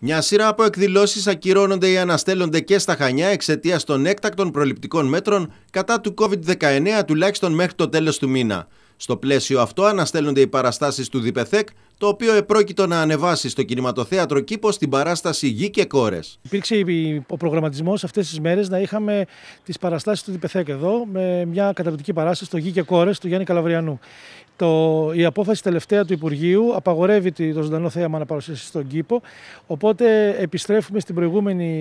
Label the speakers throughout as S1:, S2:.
S1: Μια σειρά από εκδηλώσεις ακυρώνονται ή αναστέλλονται και στα Χανιά εξαιτίας των έκτακτων προληπτικών μέτρων κατά του COVID-19 τουλάχιστον μέχρι το τέλος του μήνα. Στο πλαίσιο αυτό αναστέλλονται οι παραστάσεις του Διπεθέκ, το οποίο επρόκειτο να ανεβάσει στο κινηματοθέατρο Κήπος στην παράσταση Γη και Κόρες.
S2: Υπήρξε ο προγραμματισμός αυτές τις μέρες να είχαμε τις παραστάσεις του Διπεθέκ εδώ, με μια καταπληκτική παράσταση στο Γη και Κόρες του Γιάννη Καλαβριανού. Το, η απόφαση τελευταία του Υπουργείου απαγορεύει το ζωντανό θέαμα να παρουσιάσει στον κήπο. Οπότε επιστρέφουμε στην προηγούμενη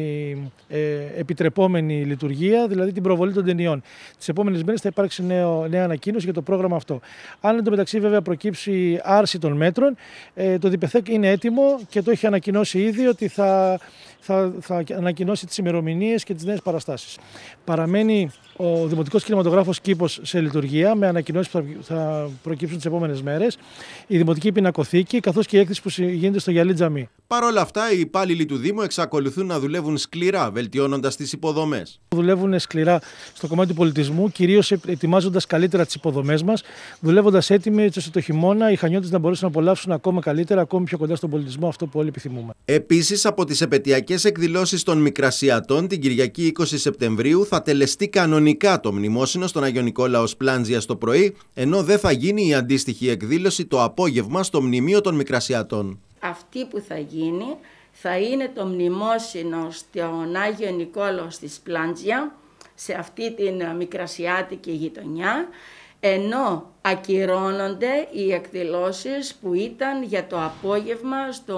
S2: ε, επιτρεπόμενη λειτουργία, δηλαδή την προβολή των ταινιών. Τις επόμενες μέρες θα υπάρξει νέο, νέα ανακοίνωση για το πρόγραμμα αυτό. Αν μεταξύ βέβαια προκύψει άρση των μέτρων, ε, το Διπεθέκ είναι έτοιμο και το έχει ανακοινώσει ήδη ότι θα θα, θα ανακοινώσει τις ημερομηνίες και τις νέες παραστάσεις. Παραμένει ο Δημοτικός Κινηματογράφος Κήπος σε λειτουργία με ανακοινώσεις που θα προκύψουν τις επόμενες μέρες, η Δημοτική Πινακοθήκη καθώς και η έκθεση που γίνεται στο Γυαλί Τζαμί. Παρ' όλα αυτά,
S1: οι υπάλληλοι του Δήμου εξακολουθούν να δουλεύουν σκληρά, βελτιώνοντας τις υποδομές.
S2: Δουλεύουν σκληρά στο κομμάτι του πολιτισμού, κυρίως ετοιμάζοντας καλύτερα τις υποδομές μας, δουλεύοντας έτοιμοι έτσι ώστε το χειμώνα οι χανιώτες να μπορέσουν να απολαύσουν ακόμα καλύτερα, ακόμη πιο κοντά στον πολιτισμό αυτό που όλοι επιθυμούμε.
S1: Επίσης, από τις επαιτειακές Πανσεραϊκές εκδηλώσεις των Μικρασιατών την Κυριακή 20 Σεπτεμβρίου θα τελεστεί κανονικά το μνημόσυνο στον Αγιο Νικόλαος Πλάντζια στο πρωί, ενώ δεν θα γίνει η αντίστοιχη εκδήλωση το απόγευμα στο Μνημείο των Μικρασιατών.
S3: Αυτή που θα γίνει θα είναι το μνημόσυνο στον Άγιο Νικόλαος της Πλάντζια, σε αυτή την μικρασιάτικη γειτονιά ενώ ακυρώνονται οι εκδηλώσεις που ήταν για το απόγευμα στο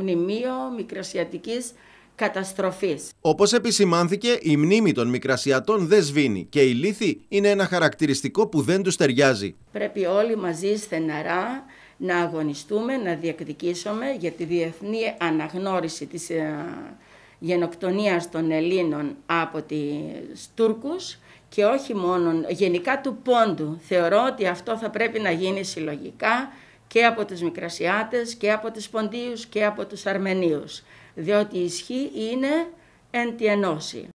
S3: μνημείο Μικρασιατικής καταστροφής.
S1: Όπως επισημάνθηκε, η μνήμη των Μικρασιατών δεν σβήνει και η λύθη είναι ένα χαρακτηριστικό που δεν τους ταιριάζει.
S3: Πρέπει όλοι μαζί στεναρά να αγωνιστούμε, να διεκδικήσουμε για τη διεθνή αναγνώριση της ε, γενοκτονίας των Ελλήνων από τις Τούρκους και όχι μόνο γενικά του πόντου. Θεωρώ ότι αυτό θα πρέπει να γίνει συλλογικά και από τους Μικρασιάτες και από τους Ποντίους και από τους Αρμενίους, διότι η ισχύ είναι εν τη ενώση.